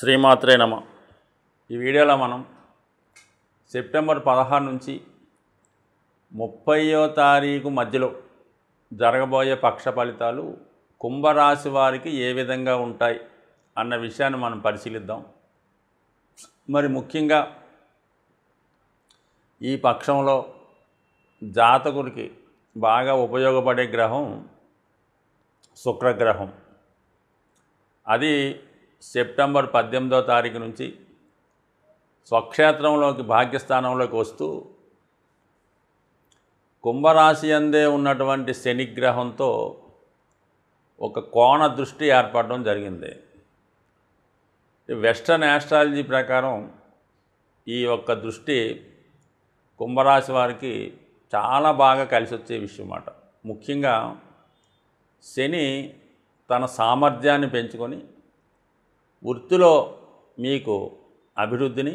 శ్రీమాత్రే నమ ఈ వీడియోలో మనం సెప్టెంబర్ పదహారు నుంచి ముప్పయో తారీఖు మధ్యలో జరగబోయే పక్ష ఫలితాలు కుంభరాశి వారికి ఏ విధంగా ఉంటాయి అన్న విషయాన్ని మనం పరిశీలిద్దాం మరి ముఖ్యంగా ఈ పక్షంలో జాతకుడికి బాగా ఉపయోగపడే గ్రహం శుక్రగ్రహం అది సెప్టెంబర్ పద్దెనిమిదో తారీఖు నుంచి స్వక్షేత్రంలోకి భాగ్యస్థానంలోకి వస్తూ కుంభరాశి అందే ఉన్నటువంటి శనిగ్రహంతో ఒక కోణ దృష్టి ఏర్పడడం జరిగింది వెస్టర్న్ యాస్ట్రాలజీ ప్రకారం ఈ యొక్క దృష్టి కుంభరాశి వారికి చాలా బాగా కలిసి వచ్చే విషయం అన్నమాట ముఖ్యంగా శని తన సామర్థ్యాన్ని పెంచుకొని వృత్తిలో మీకు అభివృద్ధిని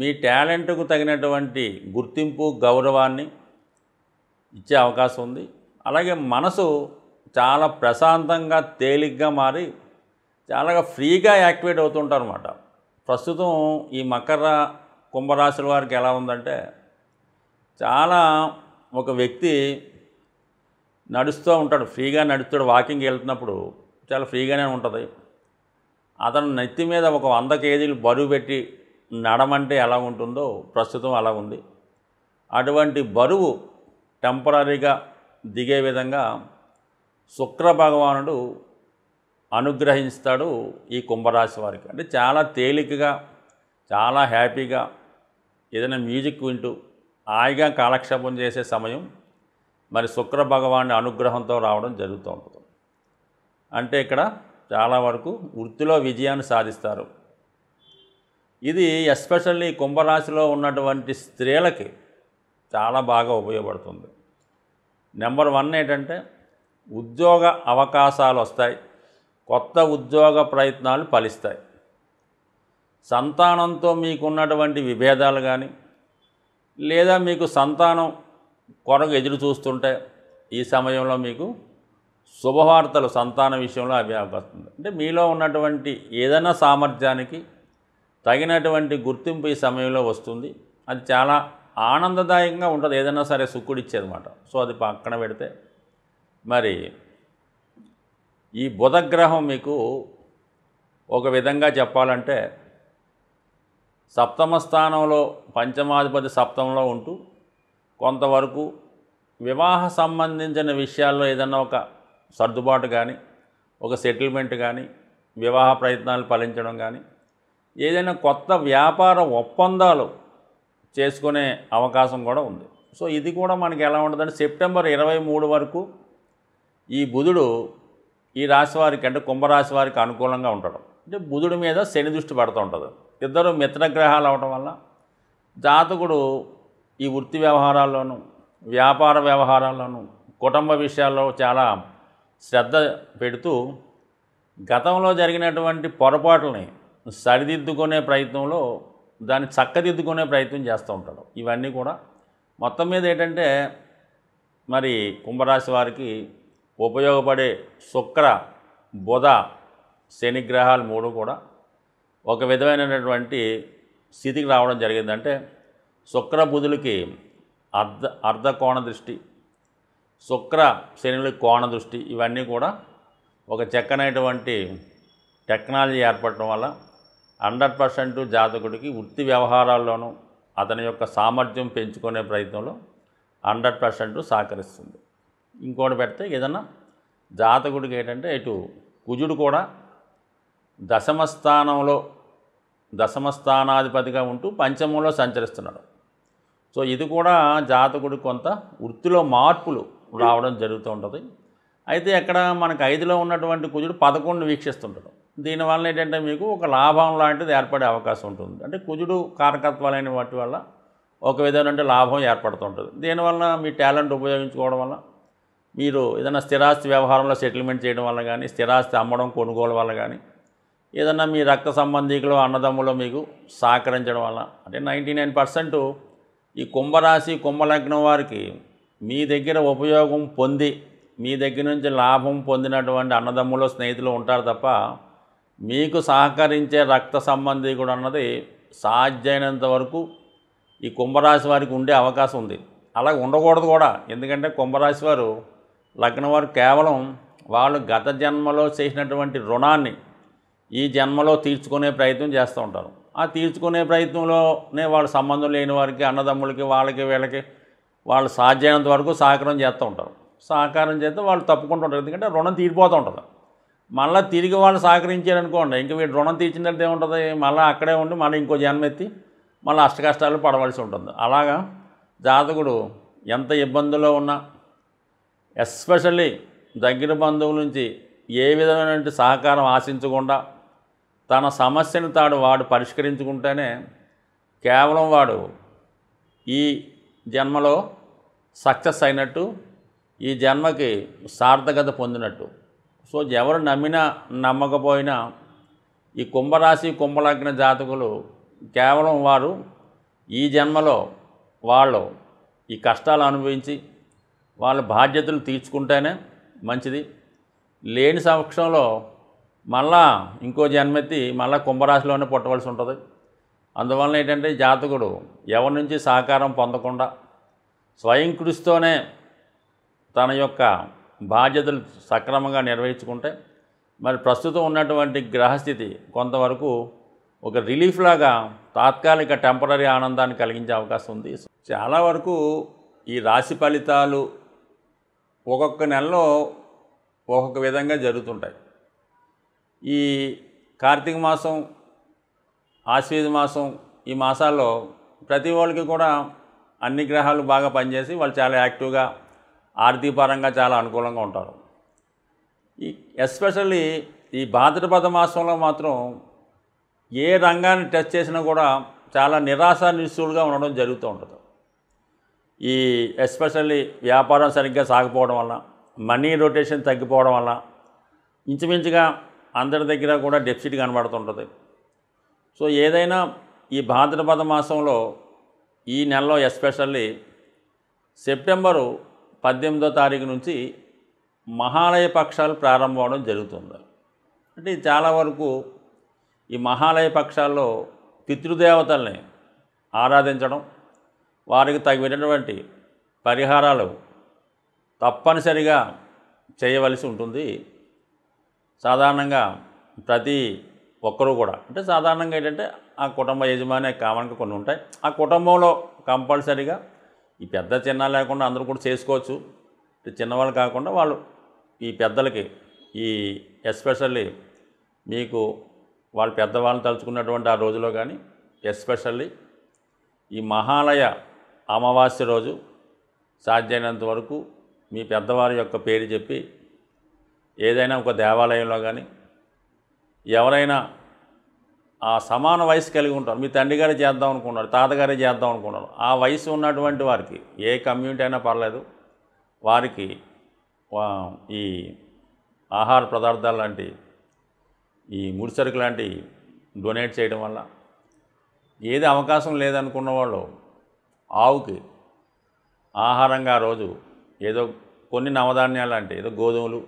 మీ టాలెంట్కు తగినటువంటి గుర్తింపు గౌరవాన్ని ఇచ్చే అవకాశం ఉంది అలాగే మనసు చాలా ప్రశాంతంగా తేలిగ్గా మారి చాలా ఫ్రీగా యాక్టివేట్ అవుతుంటారు అనమాట ప్రస్తుతం ఈ మకర కుంభరాశుల వారికి ఎలా ఉందంటే చాలా ఒక వ్యక్తి నడుస్తూ ఉంటాడు ఫ్రీగా నడుస్తాడు వాకింగ్ వెళ్తున్నప్పుడు చాలా ఫ్రీగానే ఉంటుంది అతను నెత్తి మీద ఒక వంద కేజీలు బరువు పెట్టి నడమంటే ఎలా ఉంటుందో ప్రస్తుతం అలా ఉంది అటువంటి బరువు టెంపరీగా దిగే విధంగా శుక్ర భగవానుడు అనుగ్రహిస్తాడు ఈ కుంభరాశి వారికి అంటే చాలా తేలికగా చాలా హ్యాపీగా ఏదైనా మ్యూజిక్ వింటూ హాయిగా కాలక్షేపం చేసే సమయం మరి శుక్ర భగవాన్ అనుగ్రహంతో రావడం జరుగుతూ ఉంటుంది అంటే ఇక్కడ చాలా వరకు వృత్తిలో విజయాన్ని సాధిస్తారు ఇది ఎస్పెషల్లీ కుంభరాశిలో ఉన్నటువంటి స్త్రీలకి చాలా బాగా ఉపయోగపడుతుంది నెంబర్ వన్ ఏంటంటే ఉద్యోగ అవకాశాలు వస్తాయి కొత్త ఉద్యోగ ప్రయత్నాలు ఫలిస్తాయి సంతానంతో మీకున్నటువంటి విభేదాలు కానీ లేదా మీకు సంతానం కొరకు ఎదురు చూస్తుంటే ఈ సమయంలో మీకు శుభవార్తలు సంతాన విషయంలో అవి అంటే మీలో ఉన్నటువంటి ఏదైనా సామర్థ్యానికి తగినటువంటి గుర్తింపు ఈ సమయంలో వస్తుంది అది చాలా ఆనందదాయకంగా ఉంటుంది ఏదైనా సరే సుక్కుడిచ్చేదన్నమాట సో అది పక్కన పెడితే మరి ఈ బుధగ్రహం మీకు ఒక విధంగా చెప్పాలంటే సప్తమ స్థానంలో పంచమాధిపతి సప్తంలో ఉంటూ కొంతవరకు వివాహ సంబంధించిన విషయాల్లో ఏదన్నా ఒక సర్దుబాటు కానీ ఒక సెటిల్మెంట్ కానీ వివాహ ప్రయత్నాలు ఫలించడం కానీ ఏదైనా కొత్త వ్యాపార ఒప్పందాలు చేసుకునే అవకాశం కూడా ఉంది సో ఇది కూడా మనకి ఎలా ఉంటుందంటే సెప్టెంబర్ ఇరవై మూడు వరకు ఈ బుధుడు ఈ రాశి వారికి అంటే కుంభరాశి వారికి అనుకూలంగా ఉంటాడు అంటే బుధుడి మీద శని దృష్టి పడుతూ ఉంటుంది ఇద్దరు మిత్రగ్రహాలు అవడం వల్ల జాతకుడు ఈ వృత్తి వ్యవహారాల్లోనూ వ్యాపార వ్యవహారాల్లోనూ కుటుంబ విషయాల్లో చాలా శ్రద్ధ పెడుతూ గతంలో జరిగినటువంటి పొరపాట్లని సరిదిద్దుకునే ప్రయత్నంలో దాన్ని చక్కదిద్దుకునే ప్రయత్నం చేస్తూ ఉంటాడు ఇవన్నీ కూడా మొత్తం మీద ఏంటంటే మరి కుంభరాశి వారికి ఉపయోగపడే శుక్ర బుధ శని గ్రహాలు మూడు కూడా ఒక విధమైనటువంటి స్థితికి రావడం జరిగిందంటే శుక్ర బుధులకి అర్ధ అర్ధకోణ దృష్టి శుక్ర శనుల కోణ దృష్టి ఇవన్నీ కూడా ఒక చక్కనైనటువంటి టెక్నాలజీ ఏర్పడటం వల్ల హండ్రెడ్ పర్సెంట్ జాతకుడికి వృత్తి వ్యవహారాల్లోనూ అతని యొక్క సామర్థ్యం పెంచుకునే ప్రయత్నంలో హండ్రెడ్ పర్సెంట్ సహకరిస్తుంది ఇంకోటి పెడితే ఏదన్నా జాతకుడికి ఏంటంటే ఇటు కుజుడు కూడా దశమస్థానంలో దశమస్థానాధిపతిగా ఉంటూ పంచమంలో సంచరిస్తున్నాడు సో ఇది కూడా జాతకుడు కొంత వృత్తిలో మార్పులు రావడం జరుగుతూ ఉంటుంది అయితే అక్కడ మనకు ఐదులో ఉన్నటువంటి కుజుడు పదకొండు వీక్షిస్తుంటాడు దీనివల్ల ఏంటంటే మీకు ఒక లాభం లాంటిది ఏర్పడే అవకాశం ఉంటుంది అంటే కుజుడు కారకత్వాలైన వాటి వల్ల ఒక విధమైన లాభం ఏర్పడుతుంటుంది దీనివల్ల మీ టాలెంట్ ఉపయోగించుకోవడం వల్ల మీరు ఏదైనా స్థిరాస్తి వ్యవహారంలో సెటిల్మెంట్ చేయడం వల్ల కానీ స్థిరాస్తి అమ్మడం కొనుగోలు వల్ల కానీ ఏదన్నా మీ రక్త సంబంధికులు అన్నదమ్ములు మీకు సహకరించడం వల్ల అంటే నైంటీ నైన్ పర్సెంట్ ఈ కుంభరాశి కుంభలగ్నం వారికి మీ దగ్గర ఉపయోగం పొంది మీ దగ్గర నుంచి లాభం పొందినటువంటి అన్నదమ్ములు స్నేహితులు ఉంటారు తప్ప మీకు సహకరించే రక్త సంబంధీకుడు అన్నది సాధ్యమైనంత వరకు ఈ కుంభరాశి వారికి ఉండే అవకాశం ఉంది అలా ఉండకూడదు కూడా ఎందుకంటే కుంభరాశి వారు లగ్నం వారు కేవలం వాళ్ళు గత జన్మలో చేసినటువంటి రుణాన్ని ఈ జన్మలో తీర్చుకునే ప్రయత్నం చేస్తూ ఉంటారు ఆ తీర్చుకునే ప్రయత్నంలోనే వాళ్ళ సంబంధం లేని వారికి అన్నదమ్ములకి వాళ్ళకి వీళ్ళకి వాళ్ళు సాధ్యమైనంత వరకు సహకారం చేస్తూ ఉంటారు సహకారం చేస్తే వాళ్ళు తప్పుకుంటూ ఉంటారు ఎందుకంటే రుణం తీరిపోతూ ఉంటుంది మళ్ళీ తిరిగి వాళ్ళు సహకరించారనుకోండి ఇంక వీడు రుణం తీర్చినట్టు ఏముంటుంది మళ్ళీ అక్కడే ఉండి మళ్ళీ ఇంకో జన్మెత్తి మళ్ళీ అష్టకష్టాలు పడవలసి ఉంటుంది అలాగా జాతకుడు ఎంత ఇబ్బందుల్లో ఉన్నా ఎస్పెషల్లీ దగ్గర బంధువుల నుంచి ఏ విధమైన సహకారం ఆశించకుండా తన సమస్యను తాడు వాడు పరిష్కరించుకుంటేనే కేవలం వాడు ఈ జన్మలో సక్సెస్ అయినట్టు ఈ జన్మకి సార్థకత పొందినట్టు సో ఎవరు నమ్మినా నమ్మకపోయినా ఈ కుంభరాశి కుంభలగ్న జాతకులు కేవలం వారు ఈ జన్మలో వాళ్ళు ఈ కష్టాలు అనుభవించి వాళ్ళ బాధ్యతలు తీర్చుకుంటేనే మంచిది లేని సమక్షంలో మళ్ళా ఇంకో జన్మెత్తి మళ్ళా కుంభరాశిలోనే పుట్టవలసి ఉంటుంది అందువలన ఏంటంటే జాతకుడు ఎవరి నుంచి సహకారం పొందకుండా స్వయంకృషితోనే తన యొక్క బాధ్యతలు సక్రమంగా నిర్వహించుకుంటే మరి ప్రస్తుతం ఉన్నటువంటి గ్రహస్థితి కొంతవరకు ఒక రిలీఫ్ లాగా తాత్కాలిక టెంపరీ ఆనందాన్ని కలిగించే అవకాశం ఉంది చాలా వరకు ఈ రాశి ఫలితాలు ఒక్కొక్క నెలలో ఒక్కొక్క విధంగా జరుగుతుంటాయి ఈ కార్తీక మాసం ఆశ్వేజ మాసం ఈ మాసాల్లో ప్రతి వాళ్ళకి కూడా అన్ని గ్రహాలు బాగా పనిచేసి వాళ్ళు చాలా యాక్టివ్గా ఆర్థికపరంగా చాలా అనుకూలంగా ఉంటారు ఈ ఎస్పెషల్లీ ఈ భాద్రపద మాసంలో మాత్రం ఏ రంగాన్ని టెస్ట్ చేసినా కూడా చాలా నిరాశ నిస్సులుగా ఉండడం జరుగుతూ ఉంటుంది ఈ ఎస్పెషల్లీ వ్యాపారం సరిగ్గా సాగిపోవడం వల్ల మనీ రొటేషన్ తగ్గిపోవడం వల్ల ఇంచుమించుగా అందరి దగ్గర కూడా డెఫిసిట్ కనబడుతుంటుంది సో ఏదైనా ఈ భాద్రపద మాసంలో ఈ నెలలో ఎస్పెషల్లీ సెప్టెంబరు పద్దెనిమిదో తారీఖు నుంచి మహాలయ పక్షాలు ప్రారంభం అవడం జరుగుతుంది అంటే చాలా వరకు ఈ మహాలయ పక్షాల్లో పితృదేవతల్ని ఆరాధించడం వారికి తగినటువంటి పరిహారాలు తప్పనిసరిగా చేయవలసి ఉంటుంది సాధారణంగా ప్రతి ఒక్కరు కూడా అంటే సాధారణంగా ఏంటంటే ఆ కుటుంబ యజమాని కామన్గా కొన్ని ఉంటాయి ఆ కుటుంబంలో కంపల్సరీగా ఈ పెద్ద చిన్న లేకుండా అందరూ కూడా చేసుకోవచ్చు చిన్నవాళ్ళు కాకుండా వాళ్ళు ఈ పెద్దలకి ఈ ఎస్పెషల్లీ మీకు వాళ్ళు పెద్దవాళ్ళని తలుచుకున్నటువంటి ఆ రోజులో కానీ ఎస్పెషల్లీ ఈ మహాలయ అమావాస్య రోజు సాధ్యమైనంత వరకు మీ పెద్దవారి యొక్క పేరు చెప్పి ఏదైనా ఒక దేవాలయంలో కానీ ఎవరైనా ఆ సమాన వయసు కలిగి ఉంటారు మీ తండ్రి గారే చేద్దాం అనుకున్నారు తాతగారే చేద్దాం అనుకున్నారు ఆ వయసు ఉన్నటువంటి వారికి ఏ కమ్యూనిటీ అయినా పర్లేదు వారికి ఈ ఆహార పదార్థాలు లాంటి ఈ ముడిసరుకు లాంటి డొనేట్ చేయడం వల్ల ఏది అవకాశం లేదనుకున్న వాళ్ళు ఆవుకి ఆహారంగా రోజు ఏదో కొన్ని నవధాన్యాలు అంటే ఏదో గోధుమలు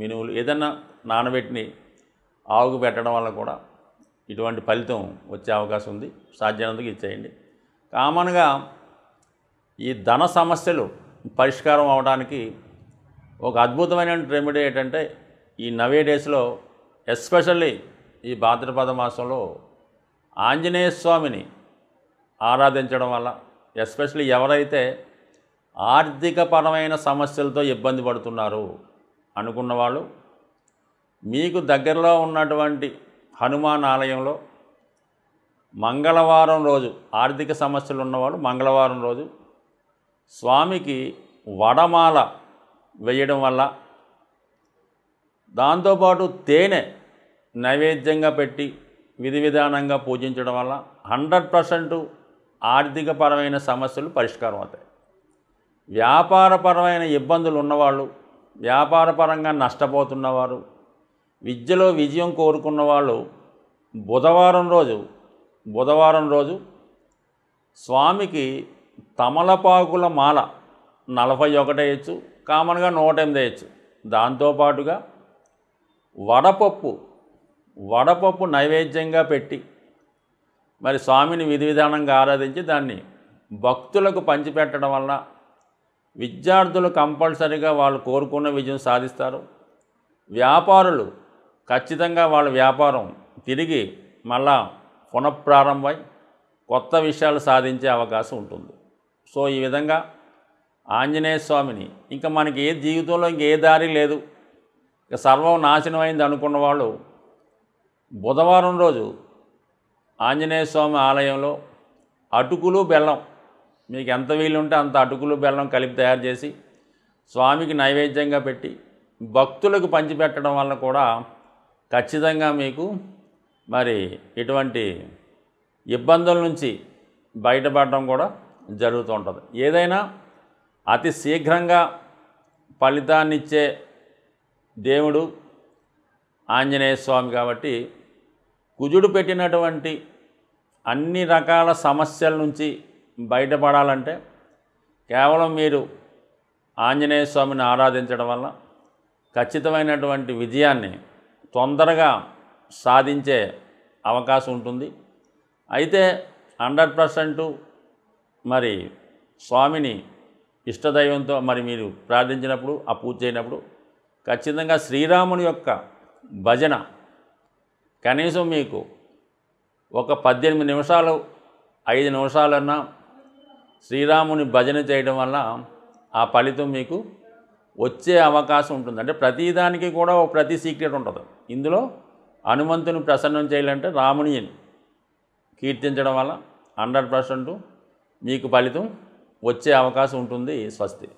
మినువులు ఏదన్నా నానబెట్టిని ఆవుకు పెట్టడం వల్ల కూడా ఇటువంటి ఫలితం వచ్చే అవకాశం ఉంది సాధ్యమైనందుకు ఇచ్చేయండి కామన్గా ఈ ధన సమస్యలు పరిష్కారం అవడానికి ఒక అద్భుతమైన రెమెడీ ఏంటంటే ఈ నవే డేస్లో ఎస్పెషల్లీ ఈ భాద్రపద మాసంలో ఆంజనేయ స్వామిని ఆరాధించడం వల్ల ఎస్పెషల్లీ ఎవరైతే ఆర్థికపరమైన సమస్యలతో ఇబ్బంది పడుతున్నారు అనుకున్న వాళ్ళు మీకు దగ్గరలో ఉన్నటువంటి హనుమాన్ ఆలయంలో మంగళవారం రోజు ఆర్థిక సమస్యలు ఉన్నవాడు మంగళవారం రోజు స్వామికి వడమాల వేయడం వల్ల దాంతోపాటు తేనె నైవేద్యంగా పెట్టి విధి విధానంగా పూజించడం వల్ల హండ్రెడ్ పర్సెంట్ ఆర్థికపరమైన సమస్యలు పరిష్కారం అవుతాయి వ్యాపారపరమైన ఇబ్బందులు ఉన్నవాళ్ళు వ్యాపారపరంగా నష్టపోతున్నవారు విద్యలో విజయం కోరుకున్న వాళ్ళు బుధవారం రోజు బుధవారం రోజు స్వామికి తమలపాకుల మాల నలభై ఒకటి వేయచ్చు కామన్గా నూట ఎనిమిది వేయచ్చు దాంతోపాటుగా వడపప్పు వడపప్పు నైవేద్యంగా పెట్టి మరి స్వామిని విధి విధానంగా ఆరాధించి దాన్ని భక్తులకు పంచిపెట్టడం వల్ల విద్యార్థులు కంపల్సరీగా వాళ్ళు కోరుకున్న విజయం సాధిస్తారు వ్యాపారులు ఖచ్చితంగా వాళ్ళ వ్యాపారం తిరిగి మళ్ళా పునఃప్రారంభమై కొత్త విషయాలు సాధించే అవకాశం ఉంటుంది సో ఈ విధంగా ఆంజనేయ స్వామిని ఇంకా మనకి ఏ జీవితంలో ఇంకే దారి లేదు ఇక సర్వం నాశనం అయింది అనుకున్న వాళ్ళు బుధవారం రోజు ఆంజనేయ స్వామి ఆలయంలో అటుకులు బెల్లం మీకు ఎంత వీలుంటే అంత అటుకులు బెల్లం కలిపి తయారు చేసి స్వామికి నైవేద్యంగా పెట్టి భక్తులకు పంచిపెట్టడం వల్ల కూడా ఖచ్చితంగా మీకు మరి ఇటువంటి ఇబ్బందుల నుంచి బయటపడడం కూడా జరుగుతూ ఉంటుంది ఏదైనా అతి శీఘ్రంగా ఫలితాన్నిచ్చే దేవుడు ఆంజనేయ స్వామి కాబట్టి కుజుడు పెట్టినటువంటి అన్ని రకాల సమస్యల నుంచి బయటపడాలంటే కేవలం మీరు ఆంజనేయ స్వామిని ఆరాధించడం వల్ల ఖచ్చితమైనటువంటి విజయాన్ని తొందరగా సాధించే అవకాశం ఉంటుంది అయితే హండ్రెడ్ పర్సెంట్ మరి స్వామిని ఇష్టదైవంతో మరి మీరు ప్రార్థించినప్పుడు ఆ పూజ చేయనప్పుడు ఖచ్చితంగా శ్రీరాముని యొక్క భజన కనీసం మీకు ఒక పద్దెనిమిది నిమిషాలు ఐదు నిమిషాలన్నా శ్రీరాముని భజన చేయడం వల్ల ఆ ఫలితం మీకు వచ్చే అవకాశం ఉంటుంది అంటే ప్రతిదానికి కూడా ఒక ప్రతి సీక్రెట్ ఉంటుంది ఇందులో హనుమంతుని ప్రసన్నం చేయాలంటే రాముని కీర్తించడం వల్ల హండ్రెడ్ పర్సెంట్ మీకు ఫలితం వచ్చే అవకాశం ఉంటుంది స్వస్తి